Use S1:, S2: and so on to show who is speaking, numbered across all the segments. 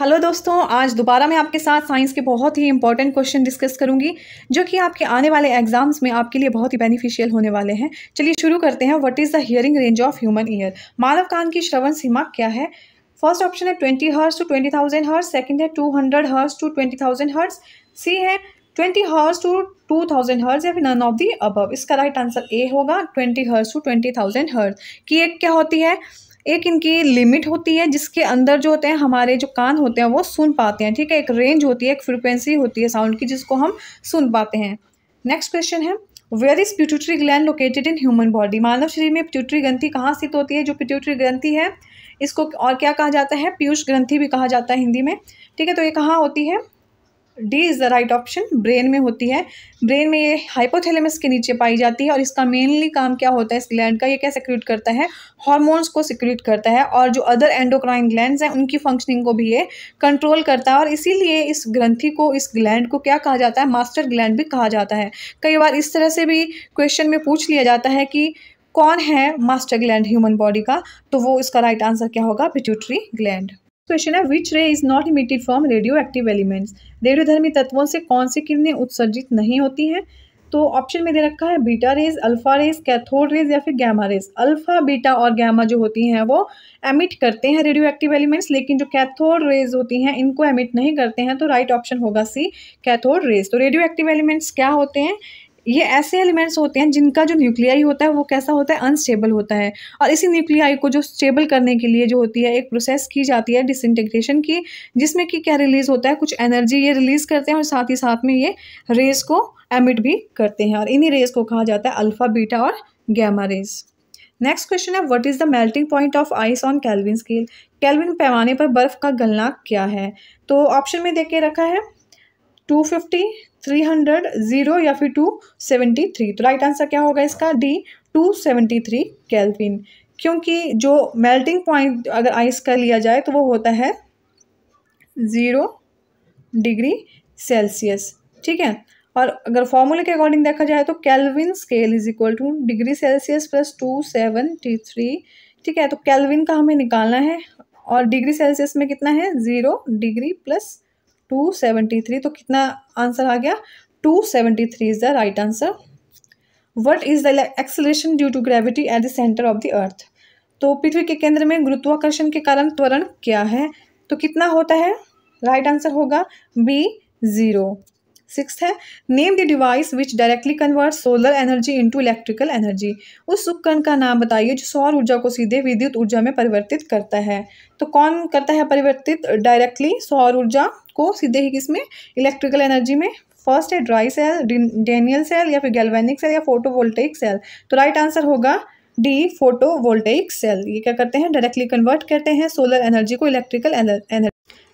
S1: Hello दोस्तों आज दोबारा मैं आपके साथ साइंस के बहुत ही इंपॉर्टेंट क्वेश्चन डिस्कस करूंगी जो कि आपके आने वाले एग्जाम्स में आपके लिए बहुत ही बेनिफिशियल होने वाले हैं चलिए शुरू करते हैं what is the hearing range of human ear मानव कान की श्रवण सीमा क्या है फर्स्ट ऑप्शन है twenty hertz to twenty thousand hertz second है two hundred hertz to twenty thousand hertz C है twenty hertz to two thousand hertz या फिर नन ऑफ दी अबव इसका राइट आंसर ए होगा twenty hertz to twenty thousand hertz की एक क्या होती है एक इनकी लिमिट होती है जिसके अंदर जो होते हैं हमारे जो कान होते हैं वो सुन पाते हैं ठीक है एक रेंज होती है एक फ्रिक्वेंसी होती है साउंड की जिसको हम सुन पाते हैं नेक्स्ट क्वेश्चन है where is pituitary gland located in human body मानव शरीर में प्यूटरी ग्रंथि कहाँ स्थित होती है जो प्यूटरी ग्रंथि है इसको और क्या कहा जाता है पीयूष ग्रंथि भी कहा जाता है हिंदी में ठीक है तो ये कहाँ होती है D is the right option brain में होती है ब्रेन में ये हाइपोथैलेमस के नीचे पाई जाती है और इसका मेनली काम क्या होता है इस ग्लैंड का ये क्या सिक्रीट करता है हॉर्मोन्स को सिक्रीट करता है और जो अदर एंडोक्राइन ग्लैंड हैं उनकी फंक्शनिंग को भी ये कंट्रोल करता है और इसीलिए इस ग्रंथि को इस ग्लैंड को क्या कहा जाता है मास्टर ग्लैंड भी कहा जाता है कई बार इस तरह से भी क्वेश्चन में पूछ लिया जाता है कि कौन है मास्टर ग्लैंड ह्यूमन बॉडी का तो वो इसका राइट आंसर क्या होगा पिट्यूटरी ग्लैंड क्वेश्चन है which ray is not emitted from radioactive elements रेडियोधर्मी तत्वों से कौन सी किरणें उत्सर्जित नहीं होती हैं तो ऑप्शन में दे रखा है beta rays alpha rays cathode rays या फिर गैमा रेज अल्फा बीटा और गैमा जो होती हैं वो एमिट करते हैं रेडियो एक्टिव एलिमेंट्स लेकिन जो कैथोड रेज होती हैं इनको एमिट नहीं करते हैं तो राइट ऑप्शन होगा सी कैथोड रेज तो रेडियो एक्टिव एलिमेंट्स क्या होते हैं ये ऐसे एलिमेंट्स होते हैं जिनका जो न्यूक्लियाई होता है वो कैसा होता है अनस्टेबल होता है और इसी न्यूक्लियाई को जो स्टेबल करने के लिए जो होती है एक प्रोसेस की जाती है डिसइंटीग्रेशन की जिसमें कि क्या रिलीज़ होता है कुछ एनर्जी ये रिलीज़ करते हैं और साथ ही साथ में ये रेज को एमिट भी करते हैं और इन्हीं रेज को कहा जाता है अल्फ़ा बीटा और गैमा रेज़ नेक्स्ट क्वेश्चन है what is the melting point of ice on kelvin scale kelvin पैमाने पर बर्फ़ का गलना क्या है तो ऑप्शन में देख के रखा है two fifty three hundred zero या फिर टू सेवेंटी थ्री तो राइट आंसर क्या होगा इसका D two seventy three kelvin क्योंकि जो मेल्टिंग पॉइंट अगर आइस का लिया जाए तो वो होता है ज़ीरो डिग्री सेल्सियस ठीक है और अगर फॉर्मूले के अकॉर्डिंग देखा जाए तो kelvin scale is equal to degree celsius plus two seventy three ठीक है तो कैलविन का हमें निकालना है और डिग्री सेल्सियस में कितना है zero degree plus two seventy three तो कितना आंसर आ गया two seventy three is the right answer what is the acceleration due to gravity at the centre of the earth तो पृथ्वी के केंद्र में गुरुत्वाकर्षण के कारण त्वरण क्या है तो कितना होता है राइट right आंसर होगा बी ज़ीरो सिक्स है name the device which directly convert solar energy into electrical energy उस उपकरण का नाम बताइए जो सौर ऊर्जा को सीधे विद्युत ऊर्जा में परिवर्तित करता है तो कौन करता है परिवर्तित डायरेक्टली सौर ऊर्जा को सीधे ही किसमें इलेक्ट्रिकल एनर्जी में फर्स्ट है ड्राई सेल डेनियल सेल या फिर गैल्वेनिक सेल या फोटोवोल्टेइक सेल तो राइट आंसर होगा डी फोटोवोल्टेइक सेल ये क्या करते हैं डायरेक्टली कन्वर्ट करते हैं सोलर एनर्जी को electrical energy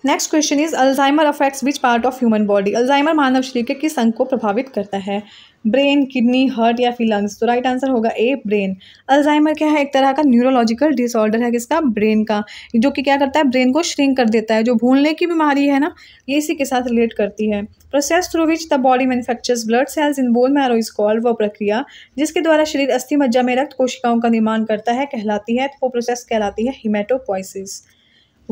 S1: next question is Alzheimer affects which part of human body Alzheimer मानव शरीर के किस अंग को प्रभावित करता है ब्रेन किडनी हार्ट या फिर लंग्स तो राइट आंसर होगा ए ब्रेन अल्जाइमर क्या है एक तरह का न्यूरोलॉजिकल डिसऑर्डर है किसका ब्रेन का जो कि क्या करता है ब्रेन को श्रिंक कर देता है जो भूलने की बीमारी है ना ये इसी के साथ रिलेट करती है process through which the body manufactures blood cells in bone marrow is called वो प्रक्रिया जिसके द्वारा शरीर अस्थि मज्जा में रक्त कोशिकाओं का निर्माण करता है कहलाती है तो वो प्रोसेस कहलाती है haematopoiesis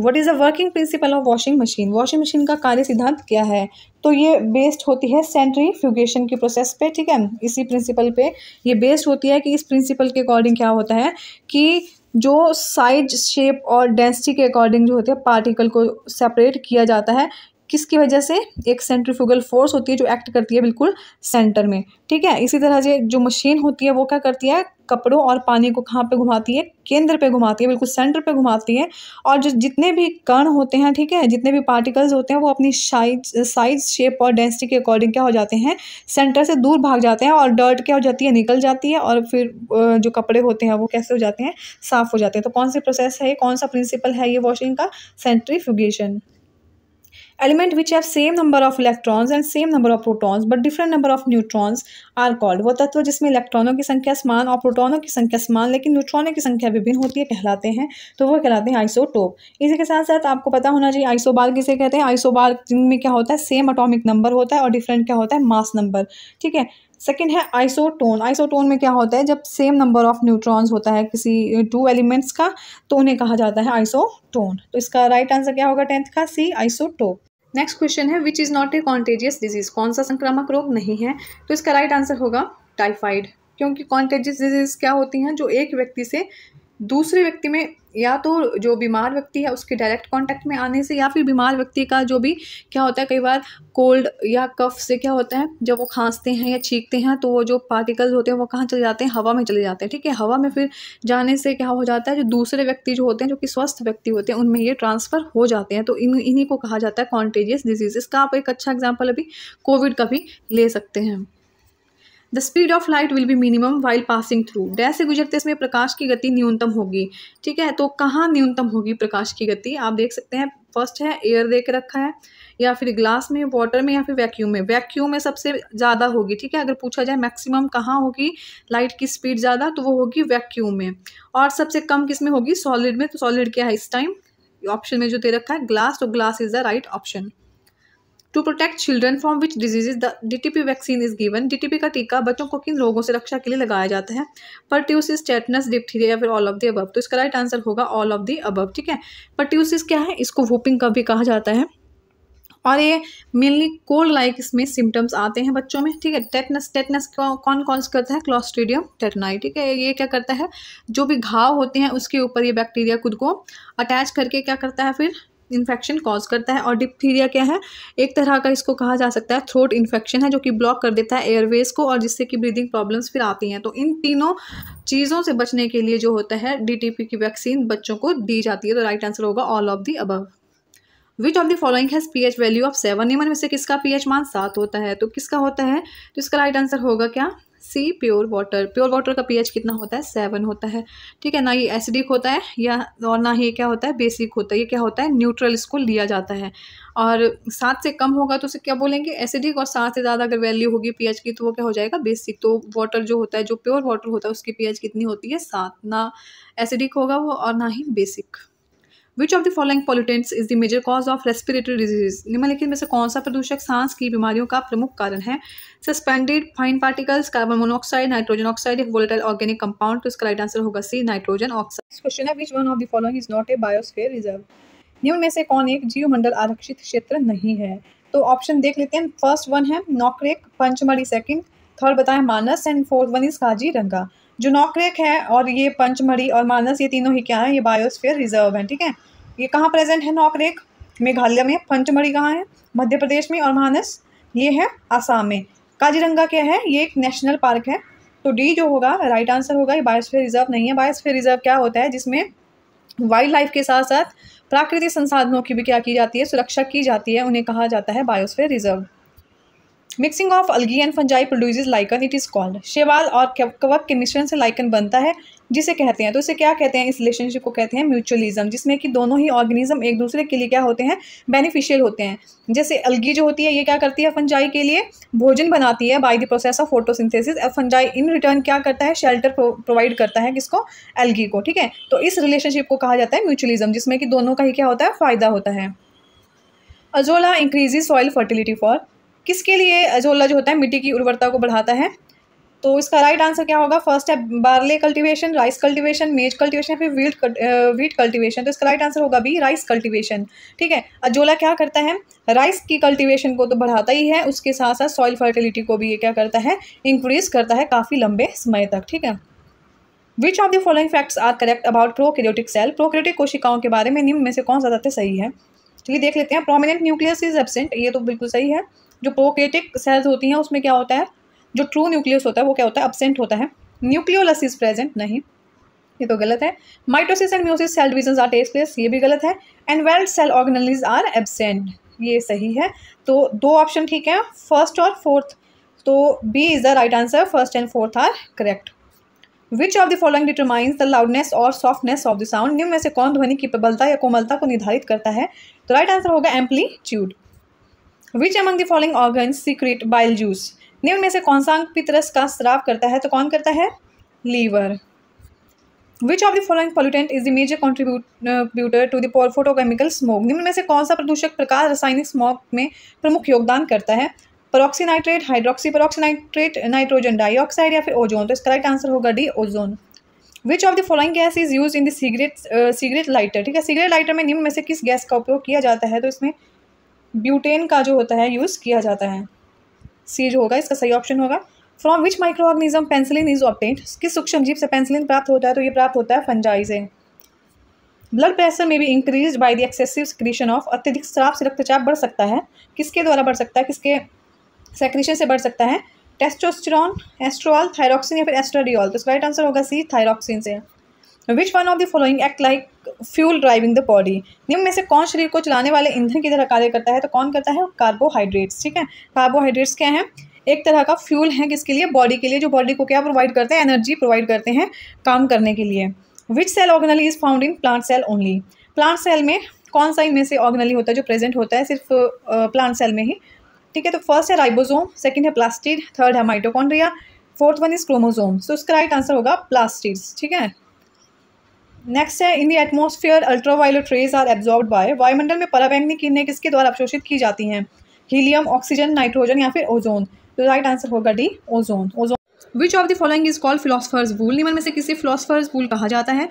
S1: what is the working principle of washing machine washing machine का कार्य सिद्धांत क्या है तो ये बेस्ड होती है सेंट्री फ्यूगेशन की प्रोसेस पे ठीक है इसी प्रिंसिपल पे ये बेस्ड होती है कि इस प्रिंसिपल के अकॉर्डिंग क्या होता है कि जो साइज शेप और डेंसिटी के अकॉर्डिंग जो होते हैं पार्टिकल को सेपरेट किया जाता है किसकी वजह से एक सेंट्रीफ्यूगल फोर्स होती है जो एक्ट करती है बिल्कुल सेंटर में ठीक है इसी तरह से जो मशीन होती है वो क्या करती है कपड़ों और पानी को कहाँ पे घुमाती है केंद्र पे घुमाती है बिल्कुल सेंटर पे घुमाती है और जो जितने भी कण होते हैं ठीक है जितने भी पार्टिकल्स होते हैं वो अपनी साइज साइज शेप और डेंसिटी के अकॉर्डिंग क्या हो जाते हैं सेंटर से दूर भाग जाते हैं और डर्ट क्या हो जाती है निकल जाती है और फिर जो कपड़े होते हैं वो कैसे हो जाते हैं साफ़ हो जाते हैं तो कौन सी प्रोसेस है कौन सा प्रिंसिपल है ये वॉशिंग का centrifugation element which have same number of electrons and same number of protons but different number of neutrons are called वो तत्व जिसमें इलेक्ट्रॉनों की संख्या समान और प्रोटॉनों की संख्या समान लेकिन न्यूट्रॉनों की संख्या विभिन्न होती है कहलाते हैं तो वो कहलाते हैं आइसोटोप इसी के साथ साथ आपको पता होना चाहिए आइसोबार किसे कहते हैं आइसोबार में क्या होता है सेम अटोमिक नंबर होता है और डिफरेंट क्या होता है मास नंबर ठीक है सेकेंड है आइसोटोन आइसोटोन में क्या होता है जब सेम नंबर ऑफ न्यूट्रॉन्स होता है किसी टू uh, एलिमेंट्स का तो उन्हें कहा जाता है आइसोटोन तो इसका राइट right आंसर क्या होगा टेंथ का सी आइसोटोप नेक्स्ट क्वेश्चन है which is not a contagious disease कौन सा संक्रामक रोग नहीं है तो इसका राइट right आंसर होगा टाइफाइड क्योंकि कॉन्टेजियस डिजीज़ क्या होती हैं जो एक व्यक्ति से दूसरे व्यक्ति में या तो जो बीमार व्यक्ति है उसके डायरेक्ट कांटेक्ट में आने से या फिर बीमार व्यक्ति का जो भी क्या होता है कई बार कोल्ड या कफ से क्या होता है जब वो खांसते हैं या छींकते हैं तो वो जो पार्टिकल्स होते हैं वो कहाँ चले जाते हैं हवा में चले जाते हैं ठीक है हवा में फिर जाने से क्या हो जाता है जो दूसरे व्यक्ति जो होते हैं जो कि स्वस्थ व्यक्ति होते हैं उनमें ये ट्रांसफ़र हो जाते हैं तो इन इन्हीं को कहा जाता है कॉन्टेजियस डिजीज़ इसका आप एक अच्छा एग्जाम्पल अभी कोविड का भी ले सकते हैं the speed of light will be minimum while passing through dash से गुजरते समय प्रकाश की गति न्यूनतम होगी ठीक है तो कहाँ न्यूनतम होगी प्रकाश की गति आप देख सकते हैं फर्स्ट है एयर देख रखा है या फिर ग्लास में वाटर में या फिर वैक्यूम में वैक्यूम में सबसे ज़्यादा होगी ठीक है अगर पूछा जाए मैक्सिमम कहाँ होगी लाइट की स्पीड ज़्यादा तो वो होगी वैक्यूम में और सबसे कम किस में होगी सॉलिड में तो सॉलिड क्या है इस टाइम ऑप्शन में जो दे रखा है ग्लास तो glass is the right option to protect children from which diseases the DTP vaccine is given DTP का टीका बच्चों को किन रोगों से रक्षा के लिए लगाया जाता है पर्ट्यूसिस टेटनस डिप्थीरिया या फिर ऑल ऑफ द अबव तो इसका राइट आंसर होगा ऑल ऑफ द अबव ठीक है पर्ट्यूसिस क्या है इसको वूपिंग का भी कहा जाता है और ये मेनली कोल्ड लाइक इसमें सिम्टम्स आते हैं बच्चों में ठीक है टेटनस टेटनस कौन से करता है क्लॉस्ट्रीडियम टेटनाई ठीक है ये क्या करता है जो भी घाव होते हैं उसके ऊपर ये बैक्टीरिया खुद को अटैच करके क्या करता है फिर इन्फेक्शन कॉज करता है और डिप्थीरिया क्या है एक तरह का इसको कहा जा सकता है थ्रोट इन्फेक्शन है जो कि ब्लॉक कर देता है एयरवेज को और जिससे कि ब्रीदिंग प्रॉब्लम्स फिर आती हैं तो इन तीनों चीज़ों से बचने के लिए जो होता है डीटीपी की वैक्सीन बच्चों को दी जाती है तो राइट आंसर होगा all of the above which of the following has P H value of seven निमन में से किसका पी एच मान सात होता है तो किसका होता है तो इसका राइट आंसर होगा क्या C pure water pure water का पीएच कितना होता है सेवन होता है ठीक है ना ये एसिडिक होता है या और ना ही क्या होता है बेसिक होता है ये क्या होता है न्यूट्रल इसको लिया जाता है और सात से कम होगा तो उसे क्या बोलेंगे एसिडिक और सात से ज़्यादा अगर वैल्यू होगी पीएच की तो वो क्या हो जाएगा बेसिक तो वाटर जो होता है जो प्योर वाटर होता है उसकी पी कितनी होती है सात ना एसिडिक होगा वो और ना ही basic which of the following pollutants is the major cause of respiratory disease निम्नलिखित में से कौन सा प्रदूषक सांस की बीमारियों का प्रमुख कारण है suspended fine particles carbon monoxide nitrogen oxide या वोलेटाइल ऑर्गेनिक कंपाउंड तो इसका राइट आंसर होगा सी नाइट्रोजन ऑक्साइड क्वेश्चन है which one of the following is not a biosphere reserve निम्न में से कौन एक जीवमंडल आरक्षित क्षेत्र नहीं है तो ऑप्शन देख लेते हैं फर्स्ट वन है नौकरेक पंचमढ़ी सेकंड थर्ड बताएं Manas and fourth one is Kaziranga जो नौक्रेक है और ये पंचमढ़ी और मानस ये तीनों ही क्या है ये बायोस्फीयर रिजर्व है ठीक है ये कहाँ प्रेजेंट है नौकरेक मेघालय में पंचमढ़ी कहाँ है मध्य प्रदेश में और मानस ये है आसाम में काजीरंगा क्या है ये एक नेशनल पार्क है तो डी जो होगा राइट आंसर होगा ये बायोस्फीयर रिजर्व नहीं है बायोस्फीयर रिजर्व क्या होता है जिसमें वाइल्ड लाइफ के साथ साथ प्राकृतिक संसाधनों की भी क्या की जाती है सुरक्षा की जाती है उन्हें कहा जाता है biosphere reserve mixing of algae and fungi produces lichen it is called शेवाल और कवक के मिश्रण से लाइकन बनता है जिसे कहते हैं तो इसे क्या कहते हैं इस रिलेशनशिप को कहते हैं म्यूचुअलिज्म जिसमें कि दोनों ही ऑर्गेनिज्म एक दूसरे के लिए क्या होते हैं बेनिफिशियल होते हैं जैसे अलगी जो होती है ये क्या करती है फंजाई के लिए भोजन बनाती है by the process of photosynthesis और फंजाई इन रिटर्न क्या करता है शेल्टर प्रोवाइड करता है किसको एलगी को ठीक है तो इस रिलेशनशिप को कहा जाता है म्यूचुअलिज्म जिसमें कि दोनों का ही क्या होता है फ़ायदा होता है azolla increases soil fertility for किसके लिए अजोला जो होता है मिट्टी की उर्वरता को बढ़ाता है तो इसका राइट आंसर क्या होगा फर्स्ट है barley cultivation rice cultivation maize cultivation फिर वीट वीट कल्टीवेशन तो इसका राइट आंसर होगा बी राइस कल्टीवेशन ठीक है अजोला क्या करता है राइस की कल्टीवेशन को तो बढ़ाता ही है उसके साथ साथ सॉइल फर्टिलिटी को भी ये क्या करता है इंक्रीज करता है काफ़ी लंबे समय तक ठीक है which of the following facts are correct about prokaryotic cell prokaryotic कोशिकाओं के बारे में निम्न में से कौन सा तथ्य सही है चलिए देख लेते हैं प्रोमिनेंट न्यूक्लियस इज एबसेंट ये तो बिल्कुल सही है जो प्रोकेटिक सेल्स होती हैं उसमें क्या होता है जो ट्रू न्यूक्लियस होता है वो क्या होता है एबसेंट होता है न्यूक्लियोलस इज प्रेजेंट नहीं ये तो गलत है mitosis and meiosis cell division are takes place ये भी गलत है and well cell organelles are absent ये सही है तो दो ऑप्शन ठीक है फर्स्ट और फोर्थ तो B is the right answer first and fourth are correct which of the following determines the loudness और सॉफ्टनेस ऑफ द साउंड निम्न में से कौन ध्वनि की प्रबलता या कोमलता को निर्धारित करता है तो राइट आंसर होगा amplitude which among the following organ secrete bile juice निम्न में से कौन सा अंग पितरस का स्राव करता है तो कौन करता है liver which of the following pollutant is the major contributor to दोरफोटोकेमिकल फोटोकेमिकल स्मोक निम्न में से कौन सा प्रदूषक प्रकार रासायनिक स्मोक में प्रमुख योगदान करता है peroxynitrate hydroxy peroxynitrate nitrogen dioxide या फिर ओजोन तो इसका राइट आंसर होगा D ozone which of the following gas is use in the cigarette lighter ठीक है सिगरेट लाइटर में निम्न में से किस गैस का उपयोग किया जाता है तो इसमें ब्यूटेन का जो होता है यूज़ किया जाता है सी जो होगा इसका सही ऑप्शन होगा from which micro organism penicillin is obtained किस सूक्ष्म जीव से पेंसिलिन प्राप्त होता है तो ये प्राप्त होता है फंजाई से ब्लड प्रेशर में भी increase by the excessive secretion of अत्यधिक श्राफ से रक्तचाप बढ़ सकता है किसके द्वारा बढ़ सकता है किसके सेक्रीशन से बढ़ सकता है टेस्टोस्टेरॉन एस्ट्रोल थायरोक्सिन या फिर एस्ट्राडियोल तो इसका राइट आंसर होगा सी थायरोक्सिन से which one of the following act like fuel driving the body निम्न में से कौन शरीर को चलाने वाले ईंधन की तरह कार्य करता है तो कौन करता है कार्बोहाइड्रेट्स ठीक है कार्बोहाइड्रेट्स क्या है एक तरह का फ्यूल है किसके लिए बॉडी के लिए जो बॉडी को क्या प्रोवाइड करते हैं एनर्जी प्रोवाइड करते हैं काम करने के लिए which cell organelle is found in plant cell only plant cell में कौन सा इनमें से ऑर्गनली होता है जो प्रेजेंट होता है सिर्फ प्लांट सेल में ही ठीक है तो फर्स्ट है राइबोसोम सेकंड है प्लास्टिड थर्ड है mitochondria fourth one is chromosome so इसका राइट आंसर होगा प्लास्टिड्स ठीक है नेक्स्ट है in the atmosphere ultraviolet rays are absorb by वायुमंडल में पराबैंगनी किरणें किसके द्वारा अवशोषित की जाती हैं हीलियम ऑक्सीजन नाइट्रोजन या फिर ओजोन तो राइट आंसर होगा D ozone ozone which of the following is called philosophers wool निम्न में से किसी फिलोसफर्स वूल कहा जाता है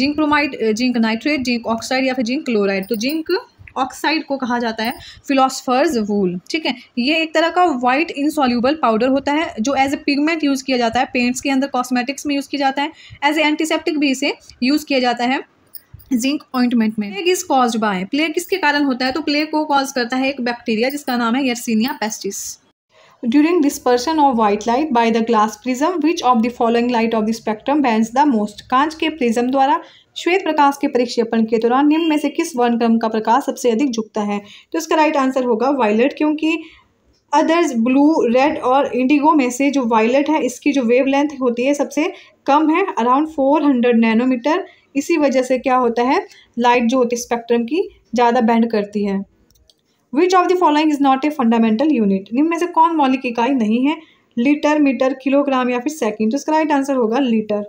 S1: zinc bromide zinc nitrate zinc oxide या फिर जिंक क्लोराइड तो जिंक ऑक्साइड को कहा जाता है फिलोसफर्स वूल ठीक है ये एक तरह का वाइट इनसॉल्यूबल पाउडर होता है जो एज ए पिगमेंट यूज़ किया जाता है पेंट्स के अंदर कॉस्मेटिक्स में यूज़ किया जाता है एज ए एंटीसेप्टिक भी इसे यूज़ किया जाता है जिंक ऑइंटमेंट में plague is cause by plague किसके कारण होता है तो प्लेग को कॉज करता है एक बैक्टीरिया जिसका नाम है Yersinia pestis during dispersion of white light by the glass prism which of the following light of the spectrum bends the most कांच के प्रिज्म द्वारा श्वेत प्रकाश के परिक्षेपण के दौरान निम्न में से किस वर्णक्रम का प्रकाश सबसे अधिक झुकता है तो इसका राइट आंसर होगा वायलेट क्योंकि अदर्स ब्लू रेड और इंडिगो में से जो वायलेट है इसकी जो वेव लेंथ होती है सबसे कम है अराउंड फोर हंड्रेड नैनोमीटर इसी वजह से क्या होता है लाइट जो होती है स्पेक्ट्रम की ज़्यादा बैंड करती है which of the following is not a fundamental unit निम्न में से कौन मौलिक इकाई नहीं है लीटर मीटर किलोग्राम या फिर सेकेंड तो इसका राइट आंसर होगा litre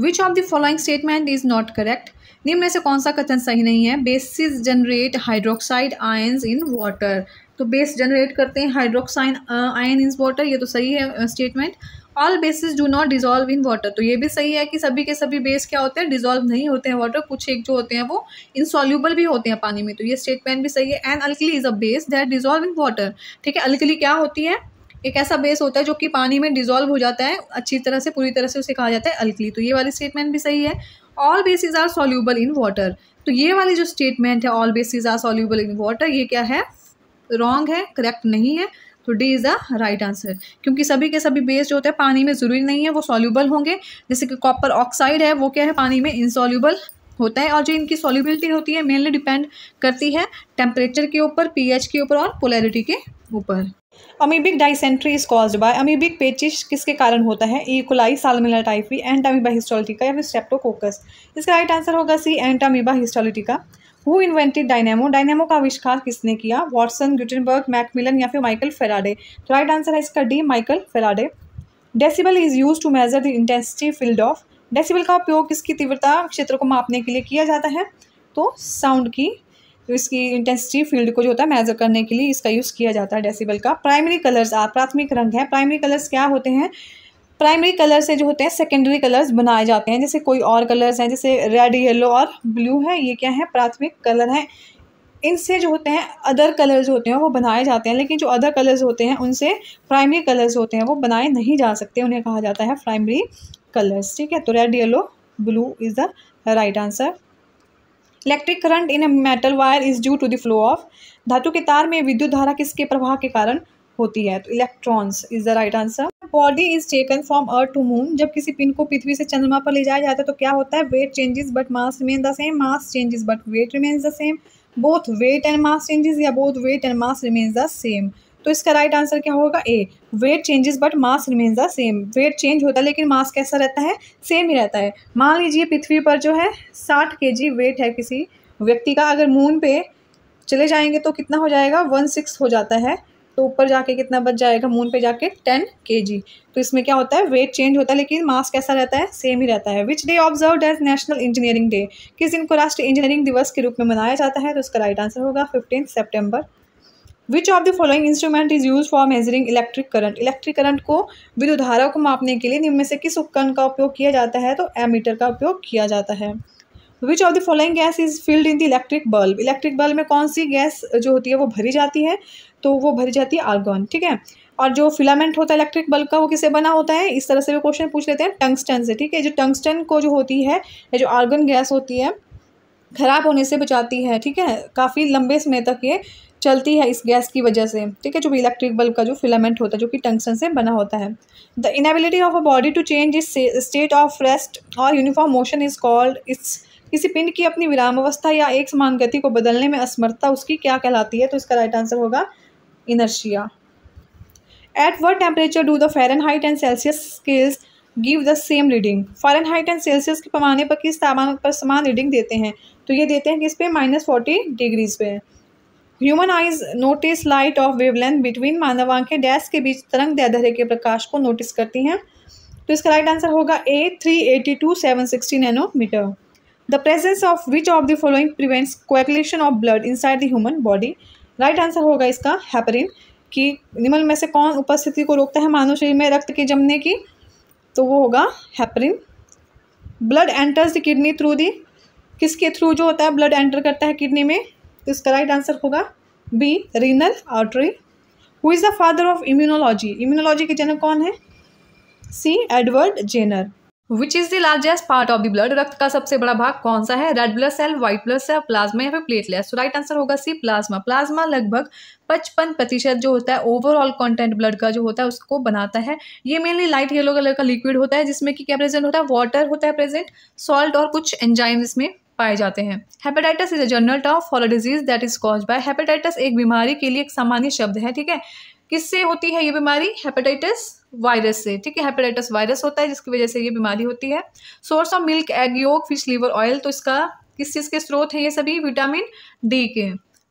S1: which of the following statement is not correct निम्न में से कौन सा कथन सही नहीं है bases generate hydroxide ions in water तो बेस जनरेट करते हैं हाइड्रोक्साइन आयन इन वाटर ये तो सही है statement uh, all bases do not dissolve in water तो ये भी सही है कि सभी के सभी बेस क्या होते हैं डिजोल्व नहीं होते हैं वाटर कुछ एक जो होते हैं वो इनसॉल्यूबल भी होते हैं पानी में तो ये स्टेटमेंट भी सही है and alkali is a base that dissolve in water ठीक है अल्कली क्या होती है एक ऐसा बेस होता है जो कि पानी में डिजोल्व हो जाता है अच्छी तरह से पूरी तरह से उसे कहा जाता है अल्कली तो ये वाली स्टेटमेंट भी सही है all bases are soluble in water तो ये वाली जो स्टेटमेंट है all bases are soluble in water ये क्या है रॉन्ग है करेक्ट नहीं है तो D is the right answer क्योंकि सभी के सभी बेस जो होते हैं पानी में ज़रूरी नहीं है वो सॉल्यूबल होंगे जैसे कि कॉपर ऑक्साइड है वो क्या है पानी में इनसॉल्यूबल होता है और जो इनकी सॉल्यूबिलिटी होती है मेनली डिपेंड करती है टेम्परेचर के ऊपर पी के ऊपर और पोलैरिटी के ऊपर amoebic dysentery is cause by amoebic पेचिश किसके कारण होता है coli Salmonella typhi Entamoeba histolytica या फिर स्टेप्टोकोकस इसका राइट आंसर होगा C Entamoeba histolytica who invented dynamo dynamo का आविष्कार किसने किया वॉटसन ग्यूटनबर्ग मैकमिलन या फिर माइकल फेराडे तो राइट आंसर है इसका D Michael Faraday decibel is use to measure the intensity field of decibel का उपयोग किसकी तीव्रता क्षेत्र को मापने के लिए किया जाता है तो साउंड की तो इसकी इंटेंसिटी फील्ड को जो होता है मेजर करने के लिए इसका यूज़ किया जाता है डेसिबल का प्राइमरी कलर्स प्राथमिक रंग है प्राइमरी कलर्स क्या होते हैं प्राइमरी कलर से जो होते हैं सेकेंडरी कलर्स बनाए जाते हैं जैसे कोई और कलर्स हैं जैसे रेड येलो और ब्लू है ये क्या है प्राथमिक कलर हैं इनसे जो होते हैं अदर कलर्स होते हैं वो बनाए जाते हैं लेकिन जो अदर कलर्स होते हैं उनसे प्राइमरी कलर्स होते हैं वो बनाए नहीं जा सकते उन्हें कहा जाता है प्राइमरी कलर्स ठीक है तो red yellow blue is the right answer electric current in a metal wire is due to the flow of धातु के तार में विद्युत धारा किसके प्रवाह के कारण होती है तो electrons is the right answer body is taken from earth to moon जब किसी पिन को पृथ्वी से चंद्रमा पर ले जाया जाता है तो क्या होता है weight changes but mass remain the same mass changes but weight remains the same both weight and mass changes या both weight and mass remains the same तो इसका राइट आंसर क्या होगा A weight changes but mass remains the same weight change होता है लेकिन मास कैसा रहता है सेम ही रहता है मान लीजिए पृथ्वी पर जो है साठ के जी वेट है किसी व्यक्ति का अगर मून पे चले जाएंगे तो कितना हो जाएगा वन सिक्स हो जाता है तो ऊपर जाके कितना बच जाएगा मून पे जाके टेन के जी तो इसमें क्या होता है वेट चेंज होता है लेकिन मास कैसा रहता है सेम ही रहता है which day observe as national engineering day किस दिन को राष्ट्रीय इंजीनियरिंग दिवस के रूप में मनाया जाता है तो उसका राइट आंसर होगा fifteen September which of the following instrument is use for measuring electric current electric current को विद्युत धारा को मापने के लिए निम्न में से किस उपकरण का उपयोग किया जाता है तो एमीटर का उपयोग किया जाता है which of the following gas is filled in the electric bulb electric bulb में कौन सी गैस जो होती है वो भरी जाती है तो वो भरी जाती है आर्गन ठीक है और जो फिलामेंट होता है इलेक्ट्रिक बल्ब का वो किसे बना होता है इस तरह से भी क्वेश्चन पूछ लेते हैं टंगस्टन से ठीक है जो टंगस्टन को जो होती है या जो आर्गन गैस होती है ख़राब होने से बचाती है ठीक है काफ़ी लंबे समय तक ये चलती है इस गैस की वजह से ठीक है जो भी इलेक्ट्रिक बल्ब का जो फिलामेंट होता है जो कि टंगस्टन से बना होता है the inability of a body to change its state of rest और uniform motion is called its किसी पिंड की अपनी विराम अवस्था या एक समान गति को बदलने में असमर्थता उसकी क्या कहलाती है तो इसका राइट आंसर होगा inertia at what temperature do the Fahrenheit and Celsius scales give the same reading Fahrenheit and Celsius के पैमाने पर किस तापमान पर समान रीडिंग देते हैं तो ये देते हैं किस पे माइनस फोर्टी डिग्रीज पे human eyes notice light of wavelength between मानव आंखें डैश के बीच तरंग दैधरे के प्रकाश को नोटिस करती हैं तो इसका राइट आंसर होगा A three eighty to seven sixty nanometre The presence of which of the following prevents coagulation of blood inside the human body? Right right answer होगा इसका हैपरिन कि निम्न में से कौन उपस्थिति को रोकता है मानव शरीर में रक्त के जमने की तो वो होगा heparin blood enters the kidney through the किसके थ्रू जो होता है ब्लड एंटर करता है किडनी में तो इसका राइट आंसर होगा B renal artery who is the father of immunology immunology के जनक कौन है C Edward Jenner which is the largest part of the blood रक्त का सबसे बड़ा भाग कौन सा है red blood cell white blood cell plasma या फिर प्लेटलेट सो राइट आंसर होगा सी प्लाज्मा प्लाज्मा लगभग पचपन प्रतिशत जो होता है ओवरऑल कंटेंट ब्लड का जो होता है उसको बनाता है ये मेनली लाइट येलो कलर का लिक्विड होता है जिसमें कि क्या प्रेजेंट होता है वाटर होता है प्रेजेंट सॉल्ट और कुछ एंजाइम इसमें पाए जाते हैं hepatitis is a general term for a disease that is cause by hepatitis एक बीमारी के लिए एक सामान्य शब्द है ठीक है किससे होती है ये बीमारी हेपेटाइटिस वायरस से ठीक है हेपेटाइटिस वायरस होता है जिसकी वजह से ये बीमारी होती है source of milk egg yolk fish liver oil तो इसका किस चीज़ के स्रोत है ये सभी विटामिन डी के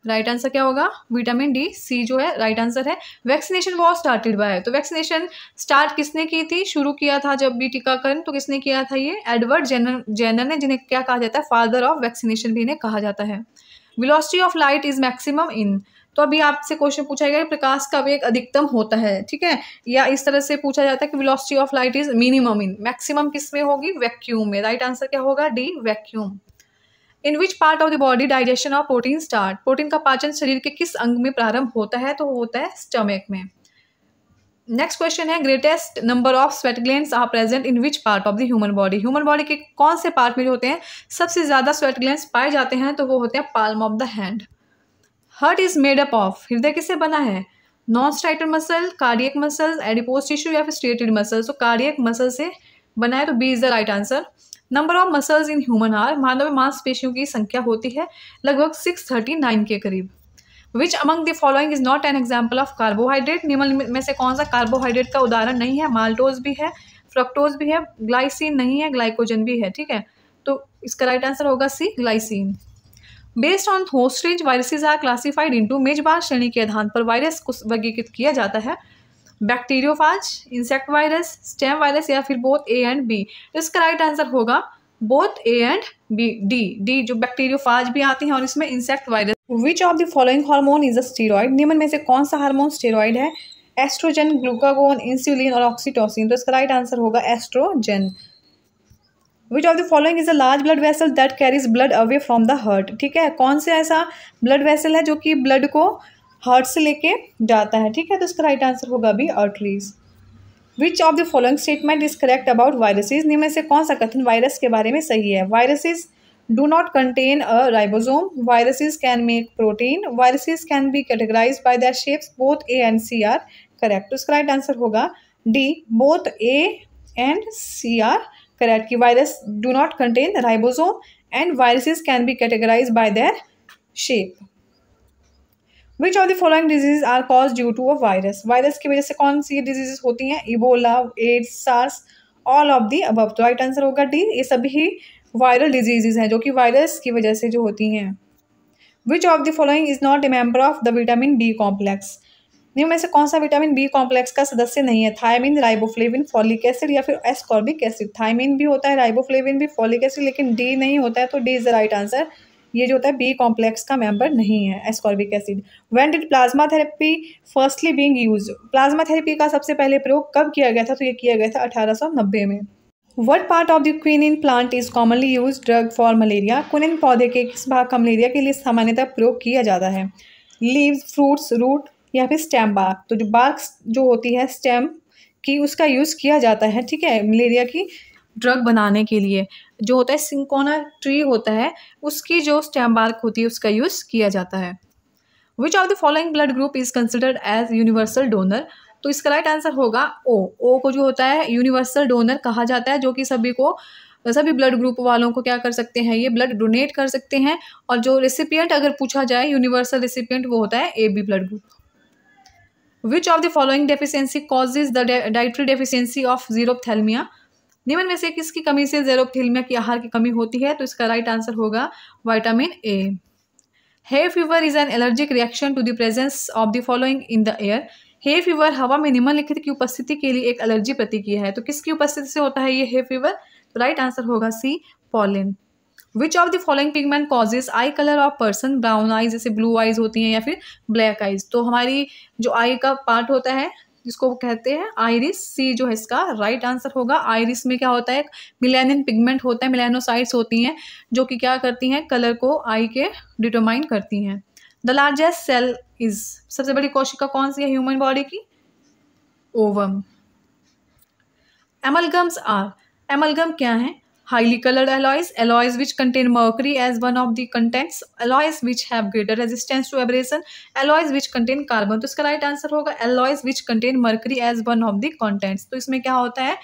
S1: राइट आंसर क्या होगा विटामिन डी सी जो है राइट आंसर है वैक्सीनेशन वॉज स्टार्टेड बाय तो वैक्सीनेशन स्टार्ट किसने की थी शुरू किया था जब भी टीकाकरण तो किसने किया था ये एडवर्ड जेनर जेनर ने जिन्हें क्या कहा जाता है फादर ऑफ वैक्सीनेशन भी इन्हें कहा जाता है velocity of light is maximum in तो अभी आपसे क्वेश्चन पूछा गया प्रकाश का वेग अधिकतम होता है ठीक है या इस तरह से पूछा जाता है कि velocity of light is minimum in maximum किस में होगी वैक्यूम में राइट आंसर क्या होगा D vacuum in which part of the body digestion of protein start protein का पाचन शरीर के किस अंग में प्रारंभ होता है तो होता है स्टमक में नेक्स्ट क्वेश्चन है greatest number of sweat gland are present in which part of the human body human body के कौन से पार्ट में जो होते हैं सबसे ज़्यादा स्वेट ग्लैंड पाए जाते हैं तो वो होते हैं palm of the hand heart is made up of हृदय किससे बना है non striated muscle cardiac muscle adipose tissue या फिर striated muscle so cardiac muscle से बना है तो B is the right answer number of muscles in human हार मानव मांसपेशियों की संख्या होती है लगभग सिक्स थर्टी नाइन के करीब which among the following is not an example of carbohydrate निम्न में से कौन सा कार्बोहाइड्रेट का उदाहरण नहीं है माल्टोज भी है फ्रक्टोज भी है ग्लाइसिन नहीं है ग्लाइकोजन भी है ठीक है तो इसका राइट आंसर होगा C glycine based on range viruses are classified into मेजबाज श्रेणी के आधार पर वायरस को वर्गीकृत किया जाता है bacteriophage insect virus stem virus या फिर बोथ ए एंड बी इसका राइट आंसर होगा both A and B D D जो बैक्टीरियोफाज भी आती हैं और इसमें insect virus which of the following hormone is a steroid निम्न में से कौन सा हार्मोन स्टेरॉइड है एस्ट्रोजन ग्लूकागोन इंसुलिन और ऑक्सीटोसिन तो इसका राइट आंसर होगा oestrogen which of the following is a large blood vessel that carries blood away from the heart ठीक है कौन सा ऐसा ब्लड वेसल है जो कि ब्लड को हार्ट से लेके जाता है ठीक है तो इसका राइट आंसर होगा B arteries which of the following statement is correct about viruses निम्न से कौन सा कथन वायरस के बारे में सही है viruses do not contain a ribosome. Viruses can make protein. Viruses can be categorized by their shapes. Both A and C are correct. so, correct right answer होगा D. Both A and C are कि virus do not contain ribosome and viruses can be categorize by their shape which of the following disease are cause due to a virus virus की वजह से कौन सी diseases होती हैं Ebola AIDS SARS all of the अब तो right answer होगा डी ये सभी वायरल डिजीजेज हैं जो कि वायरस की वजह से जो होती हैं which of the following is not a member of the vitamin B complex निम्न में से कौन सा विटामिन बी कॉम्प्लेक्स का सदस्य नहीं है थायमिन राइबोफ्लेविन फॉलिक एसिड या फिर एस्कॉर्बिक एसिड थायमिन भी होता है राइबोफ्लेविन भी फॉलिक एसिड लेकिन डी नहीं होता है तो D is the right answer ये जो होता है बी कॉम्प्लेक्स का मेंबर नहीं है ascorbic acid when did plasma therapy firstly being use plasma therapy का सबसे पहले प्रयोग कब किया गया था तो ये किया गया था अठारह में what part of the quinine plant is commonly use drug for malaria quinine पौधे के किस भाग का मलेरिया के लिए सामान्यतः प्रयोग किया जाता है लीव्स फ्रूट्स रूट या फिर स्टेम बार्क तो जो बार्क जो होती है स्टेम की उसका यूज़ किया जाता है ठीक है मलेरिया की ड्रग बनाने के लिए जो होता है सिंकोना ट्री होता है उसकी जो स्टेम बार्क होती है उसका यूज़ किया जाता है which of the following blood group is considered as universal donor तो इसका राइट आंसर होगा ओ ओ को जो होता है यूनिवर्सल डोनर कहा जाता है जो कि सभी को सभी ब्लड ग्रुप वालों को क्या कर सकते हैं ये ब्लड डोनेट कर सकते हैं और जो रेसिपियंट अगर पूछा जाए यूनिवर्सल रेसिपियंट वो होता है A B blood group which of the following deficiency causes the dietary deficiency of xerophthalmia निम्न में से किसकी कमी से जेरोपथेलमिया की आहार की कमी होती है तो इसका राइट आंसर होगा vitamin A hay fever is an allergic reaction to the presence of the following in the air hair fever हवा में निम्नलिखित की उपस्थिति के लिए एक एलर्जी प्रतिक्रिया है तो किसकी उपस्थिति से होता है ये हे फीवर तो राइट आंसर होगा C pollen which of the following pigment causes eye colour of person brown eyes जैसे ब्लू आइज होती हैं या फिर ब्लैक आइज तो हमारी जो आई का पार्ट होता है जिसको कहते हैं आयरिस सी जो है इसका राइट आंसर होगा आयरिस में क्या होता है मिलेनिन पिगमेंट होता है मिलेनोसाइट्स होती हैं जो कि क्या करती हैं कलर को आई के डिटरमाइन करती हैं द लार्जेस्ट सेल इज सबसे बड़ी कोशिका कौन सी है ह्यूमन बॉडी की ओवम एमलगम्स आर एमलगम क्या है highly colored alloys, alloys which contain mercury as one of the contents, alloys which have greater resistance to abrasion, alloys which contain carbon. तो iska right answer hoga alloys which contain mercury as one of the contents. तो isme kya hota hai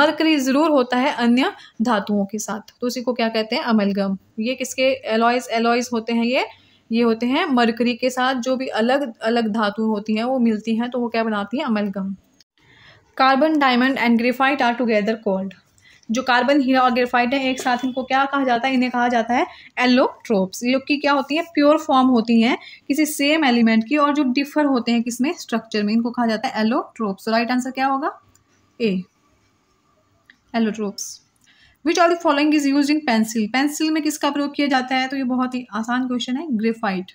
S1: mercury zarur hota hai anya dhatuon ke sath to उसी ko kya kehte hain amalgam ye kiske alloys alloys hote hain ye ये होते हैं mercury के साथ जो भी अलग अलग धातु होती हैं वो मिलती हैं तो वो क्या बनाती हैं amalgam carbon diamond and graphite are together called जो कार्बन हीरा और ग्रेफाइट है एक साथ इनको क्या कहा जाता है इन्हें कहा जाता है एलोट्रोप्स जो कि क्या होती है प्योर फॉर्म होती हैं किसी सेम एलिमेंट की और जो डिफर होते हैं किसमें स्ट्रक्चर में इनको कहा जाता है एलोट्रोप्स राइट आंसर क्या होगा A allotropes which all the following is use in pencil pencil में किसका प्रयोग किया जाता है तो ये बहुत ही आसान क्वेश्चन है graphite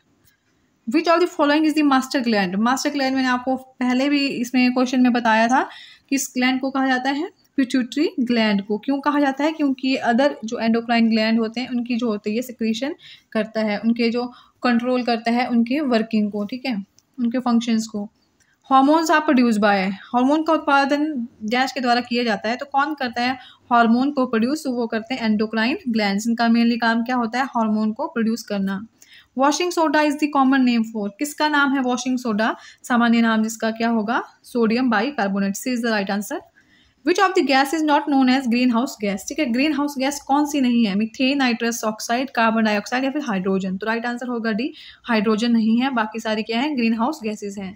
S1: which all the following is the master gland master gland मैंने आपको पहले भी इसमें क्वेश्चन में बताया था कि इस ग्लैंड को कहा जाता है पिट्यूटरी ग्लैंड को क्यों कहा जाता है क्योंकि अदर जो एंडोक्राइन ग्लैंड होते हैं उनकी जो होती है सिक्रीशन करता है उनके जो कंट्रोल करता है उनके वर्किंग को ठीक है उनके फंक्शंस को hormones are produce by hormone का उत्पादन गैस के द्वारा किया जाता है तो कौन करता है हार्मोन को प्रोड्यूस वो करते हैं एंडोक्राइन ग्लैंड इनका मेनली काम क्या होता है हार्मोन को प्रोड्यूस करना washing soda is the common name for किसका नाम है वॉशिंग सोडा सामान्य नाम जिसका क्या होगा sodium bicarbonate C is the right answer which of the gas is not known as greenhouse gas ठीक है ग्रीन हाउस गैस कौन सी नहीं है methane nitrous oxide carbon dioxide या फिर हाइड्रोजन तो राइट आंसर होगा डी हाइड्रोजन नहीं है बाकी सारी क्या है ग्रीन हाउस गैसेज हैं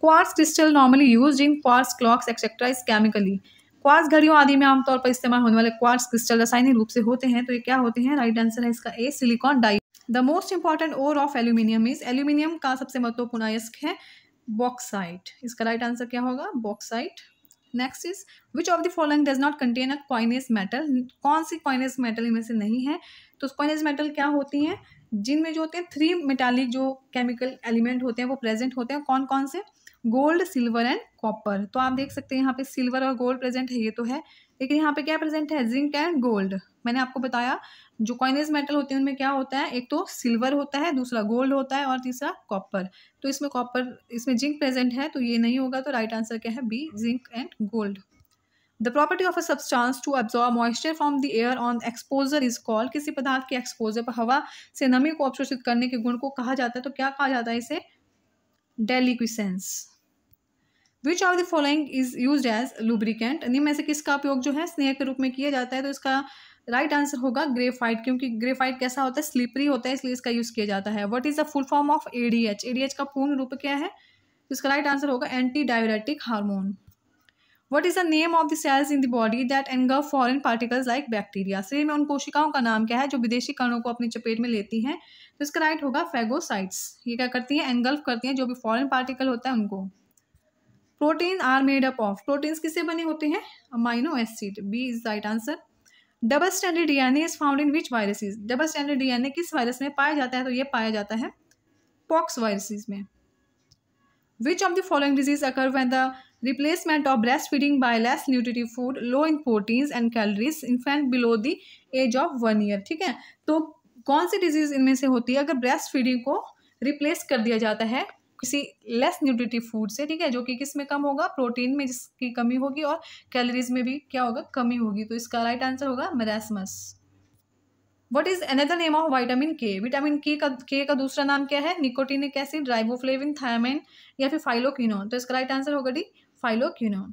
S1: quartz crystal normally use in quartz clocks etcetera is chemically quartz घड़ियों आदि में आमतौर पर इस्तेमाल होने वाले क्वार्स क्रिस्टल रासायनिक रूप से होते हैं तो ये क्या होते हैं राइट आंसर है इसका A silicon di the most important ore of aluminium is aluminium का सबसे महत्वपूर्ण है बॉक्साइट इसका राइट आंसर क्या होगा bauxite next is which of the following does not contain a coinage metal कौन सी कॉइनेस मेटल इनमें से नहीं है तो कॉइनेस मेटल क्या होती हैं जिनमें जो होते हैं थ्री मेटालिक जो केमिकल एलिमेंट होते हैं वो प्रेजेंट होते हैं कौन कौन से गोल्ड सिल्वर एंड कॉपर तो आप देख सकते हैं यहाँ पे सिल्वर और गोल्ड प्रेजेंट है ये तो है लेकिन यहाँ पे क्या प्रेजेंट है जिंक एंड गोल्ड मैंने आपको बताया जो कॉइनेज मेटल होते हैं उनमें क्या होता है एक तो सिल्वर होता है दूसरा गोल्ड होता है और तीसरा कॉपर तो इसमें कॉपर इसमें जिंक प्रेजेंट है तो ये नहीं होगा तो राइट आंसर क्या है B zinc and gold the property of a substance to absorb moisture from the air on exposure is called किसी पदार्थ के एक्सपोजर पर हवा से नमी को अवशोषित करने के गुण को कहा जाता है तो क्या कहा जाता है इसे deliquescence which of the following is use as lubricant निम्न से किसका उपयोग जो है स्नेह के रूप में किया जाता है तो इसका राइट right आंसर होगा ग्रेफाइट क्योंकि ग्रेफाइट कैसा होता है स्लिपरी होता है इसलिए इसका यूज किया जाता है what is the full form of ADH ADH का पूर्ण रूप क्या है तो इसका राइट आंसर होगा anti diabetic hormone what is the name of the cells in the body that engulf foreign particles like bacteria शरीर में उन कोशिकाओं का नाम क्या है जो विदेशी कणों को अपनी चपेट में लेती हैं तो इसका राइट होगा फेगोसाइट्स ये क्या करती हैं एनगल्फ करती हैं जो भी फॉरन पार्टिकल होता है उनको protein are made up of proteins किससे बने होते हैं amino acid B is right answer double standard DNA is found in which viruses double standard DNA किस वायरस में पाया जाता है तो ये पाया जाता है पॉक्स वायरसेस में which of the following disease occur when the replacement breast feeding by less less food low in in and and in infant below the age of one year ठीक है तो कौन सी डिजीज इनमें से होती है अगर ब्रेस्ट फीडिंग को रिप्लेस कर दिया जाता है किसी लेस न्यूट्रिटिव फूड से ठीक है जो कि किस में कम होगा प्रोटीन में जिसकी कमी होगी और कैलोरीज में भी क्या होगा कमी होगी तो इसका राइट आंसर होगा marasmus what is another name of vitamin K vitamin K का के का दूसरा नाम क्या है निकोटिनिक एसिड ड्राइवोफ्लेविन थायमिन या फिर फाइलोक्यूनोन तो इसका राइट आंसर होगा D phylloquinone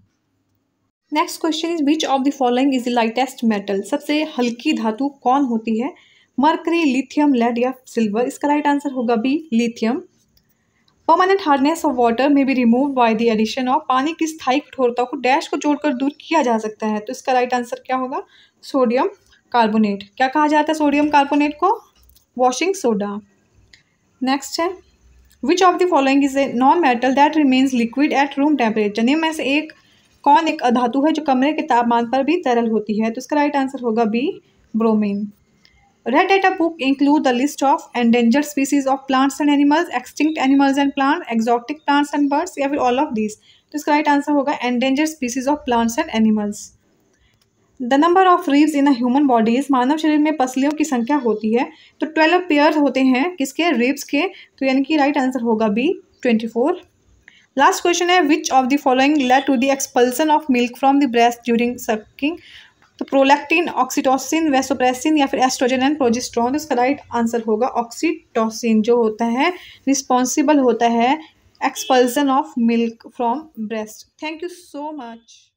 S1: next question is which of the following is the lightest metal सबसे हल्की धातु कौन होती है मर्करी लिथियम लेड या सिल्वर इसका राइट आंसर होगा B lithium permanent hardness of water में भी remove by the addition of पानी की स्थायी कठोरता को डैश को जोड़कर दूर किया जा सकता है तो इसका राइट आंसर क्या होगा सोडियम कार्बोनेट क्या कहा जाता है सोडियम कार्बोनेट को वॉशिंग सोडा नेक्स्ट है which of the following is a non metal that remains liquid at room temperature निम्न में से एक कौन एक अधातु है जो कमरे के तापमान पर भी तरल होती है तो इसका राइट आंसर होगा B bromine Red Data Book include the list of endangered species of plants and animals, extinct animals and plants, exotic plants and birds या फिर all of these. तो इसका right answer होगा endangered species of plants and animals. The number of ribs in a human bodies मानव शरीर में पसलियों की संख्या होती है तो ट्वेल्व पेयर होते हैं किसके रीव्स के तो यानी कि राइट आंसर होगा B twenty four last question है which of the following lead to the expulsion of milk from the breast during suckling तो प्रोलैक्टिन ऑक्सीटोसिन वेसोप्रेसिन या फिर एस्ट्रोजन एंड प्रोजिस्ट्रॉन तो इसका राइट आंसर होगा ऑक्सीटोसिन जो होता है रिस्पॉन्सिबल होता है expulsion of milk from breast thank you so much